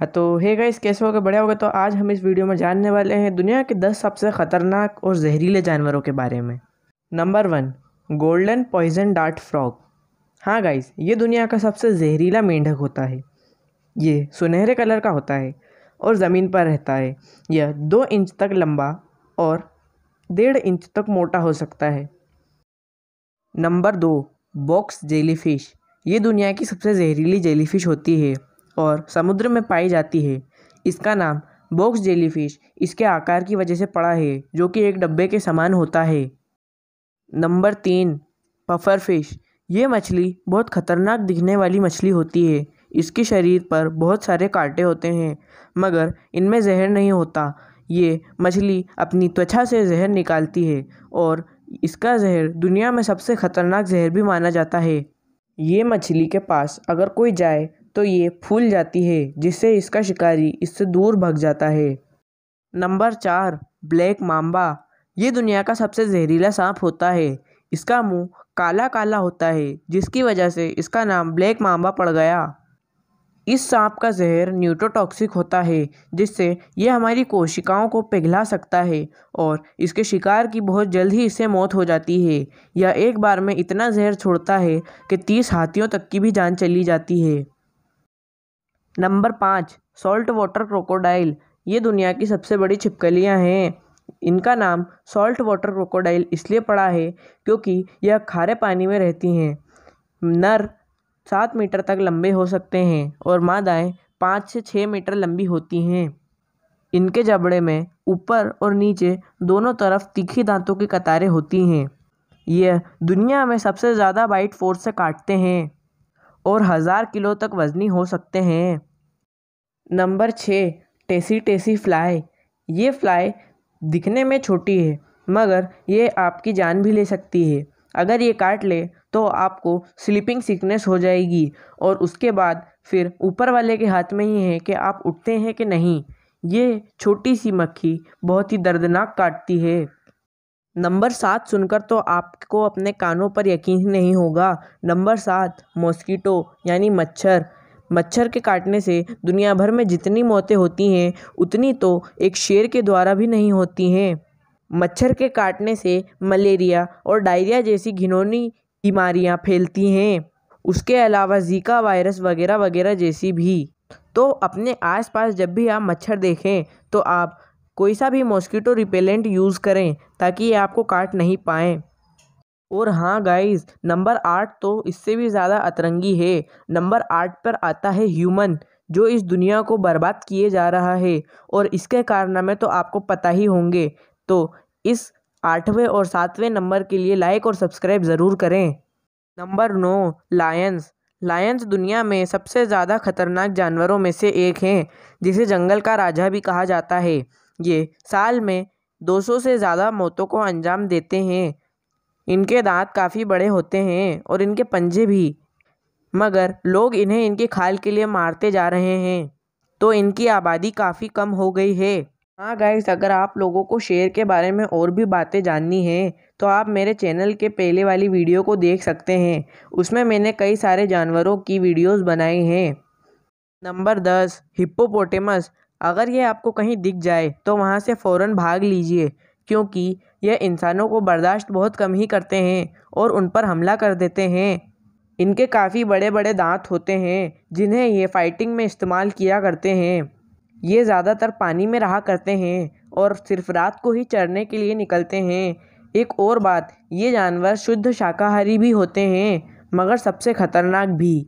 हाँ तो hey guys कैसे हो गए बढ़िया गए तो आज हम इस वीडियो में जानने वाले हैं दुनिया के 10 सबसे ख़तरनाक और जहरीले जानवरों के बारे में number one golden poison dart frog हाँ गाइस ये दुनिया का सबसे जहरीला मेंढक होता है ये सुनहरे कलर का होता है और ज़मीन पर रहता है यह दो इंच तक लंबा और डेढ़ इंच तक मोटा हो सकता है नंबर दो बॉक्स जेलीफिश ये दुनिया की सबसे जहरीली जेलीफिश होती है और समुद्र में पाई जाती है इसका नाम बॉक्स जेलीफ़िश इसके आकार की वजह से पड़ा है जो कि एक डब्बे के समान होता है नंबर तीन पफर फिश ये मछली बहुत खतरनाक दिखने वाली मछली होती है इसके शरीर पर बहुत सारे कांटे होते हैं मगर इनमें जहर नहीं होता ये मछली अपनी त्वचा से जहर निकालती है और इसका जहर दुनिया में सबसे खतरनाक जहर भी माना जाता है ये मछली के पास अगर कोई जाए तो ये फूल जाती है जिससे इसका शिकारी इससे दूर भाग जाता है नंबर चार ब्लैक माम्बा ये दुनिया का सबसे जहरीला सांप होता है इसका मुंह काला काला होता है जिसकी वजह से इसका नाम ब्लैक माम्बा पड़ गया इस सांप का जहर न्यूट्रोटॉक्सिक होता है जिससे यह हमारी कोशिकाओं को पिघला सकता है और इसके शिकार की बहुत जल्द ही इससे मौत हो जाती है यह एक बार में इतना जहर छोड़ता है कि तीस हाथियों तक की भी जान चली जाती है नंबर पाँच सॉल्ट वाटर क्रोकोडाइल ये दुनिया की सबसे बड़ी छिपकलियाँ हैं इनका नाम सॉल्ट वाटर क्रोकोडाइल इसलिए पड़ा है क्योंकि यह खारे पानी में रहती हैं नर सात मीटर तक लंबे हो सकते हैं और मादाएँ पाँच से छः मीटर लंबी होती हैं इनके जबड़े में ऊपर और नीचे दोनों तरफ तीखी दांतों की कतारें होती हैं यह दुनिया में सबसे ज़्यादा बाइट फोर्स से काटते हैं और हज़ार किलो तक वज़नी हो सकते हैं नंबर छः टेसी टेसी फ्लाई ये फ्लाई दिखने में छोटी है मगर ये आपकी जान भी ले सकती है अगर ये काट ले तो आपको स्लीपिंग सिकनेस हो जाएगी और उसके बाद फिर ऊपर वाले के हाथ में ही है कि आप उठते हैं कि नहीं ये छोटी सी मक्खी बहुत ही दर्दनाक काटती है नंबर सात सुनकर तो आपको अपने कानों पर यकीन नहीं होगा नंबर सात मॉस्कीटो यानी मच्छर मच्छर के काटने से दुनिया भर में जितनी मौतें होती हैं उतनी तो एक शेर के द्वारा भी नहीं होती हैं मच्छर के काटने से मलेरिया और डायरिया जैसी घिनौनी बीमारियां फैलती हैं उसके अलावा जीका वायरस वगैरह वगैरह जैसी भी तो अपने आसपास जब भी आप मच्छर देखें तो आप कोई सा भी मॉस्किटो रिपेलेंट यूज़ करें ताकि ये आपको काट नहीं पाएँ और हाँ गाइस नंबर आठ तो इससे भी ज़्यादा अतरंगी है नंबर आठ पर आता है ह्यूमन जो इस दुनिया को बर्बाद किए जा रहा है और इसके कारनामे तो आपको पता ही होंगे तो इस आठवें और सातवें नंबर के लिए लाइक और सब्सक्राइब ज़रूर करें नंबर नौ लायंस लायंस दुनिया में सबसे ज़्यादा खतरनाक जानवरों में से एक हैं जिसे जंगल का राजा भी कहा जाता है ये साल में दो सौ से ज़्यादा मौतों को अंजाम देते हैं इनके दांत काफ़ी बड़े होते हैं और इनके पंजे भी मगर लोग इन्हें इनके खाल के लिए मारते जा रहे हैं तो इनकी आबादी काफ़ी कम हो गई है हाँ गाइस अगर आप लोगों को शेर के बारे में और भी बातें जाननी हैं तो आप मेरे चैनल के पहले वाली वीडियो को देख सकते हैं उसमें मैंने कई सारे जानवरों की वीडियोस बनाई हैं नंबर दस हिप्पोपोटेमस अगर ये आपको कहीं दिख जाए तो वहाँ से फ़ौर भाग लीजिए क्योंकि यह इंसानों को बर्दाश्त बहुत कम ही करते हैं और उन पर हमला कर देते हैं इनके काफ़ी बड़े बड़े दांत होते हैं जिन्हें ये फ़ाइटिंग में इस्तेमाल किया करते हैं ये ज़्यादातर पानी में रहा करते हैं और सिर्फ रात को ही चरने के लिए निकलते हैं एक और बात ये जानवर शुद्ध शाकाहारी भी होते हैं मगर सबसे ख़तरनाक भी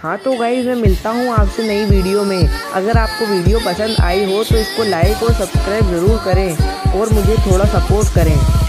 हाँ तो गाइज मैं मिलता हूँ आपसे नई वीडियो में अगर आपको वीडियो पसंद आई हो तो इसको लाइक और सब्सक्राइब ज़रूर करें और मुझे थोड़ा सपोर्ट करें